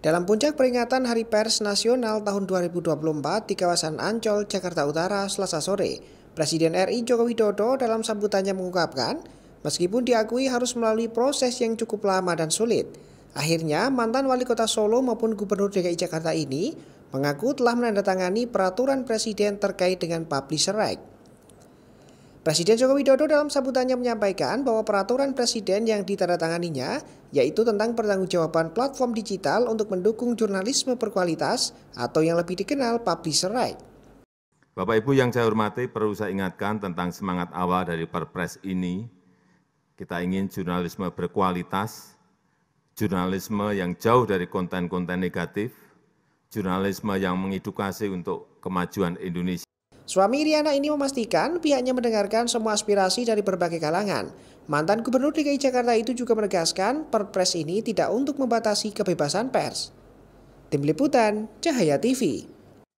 Dalam puncak peringatan Hari Pers Nasional tahun 2024 di kawasan Ancol, Jakarta Utara, Selasa sore, Presiden RI Joko Widodo dalam sambutannya mengungkapkan, meskipun diakui harus melalui proses yang cukup lama dan sulit, akhirnya mantan wali kota Solo maupun gubernur DKI Jakarta ini mengaku telah menandatangani peraturan presiden terkait dengan publisher right. Presiden Joko Widodo dalam sambutannya menyampaikan bahwa peraturan presiden yang ditandatanganinya yaitu tentang pertanggungjawaban platform digital untuk mendukung jurnalisme berkualitas atau yang lebih dikenal publisher right. Bapak Ibu yang saya hormati, perlu saya ingatkan tentang semangat awal dari Perpres ini. Kita ingin jurnalisme berkualitas, jurnalisme yang jauh dari konten-konten negatif, jurnalisme yang mengedukasi untuk kemajuan Indonesia. Suami Riana ini memastikan pihaknya mendengarkan semua aspirasi dari berbagai kalangan. Mantan Gubernur DKI Jakarta itu juga menegaskan perpres ini tidak untuk membatasi kebebasan pers. Tim Liputan, Cahaya TV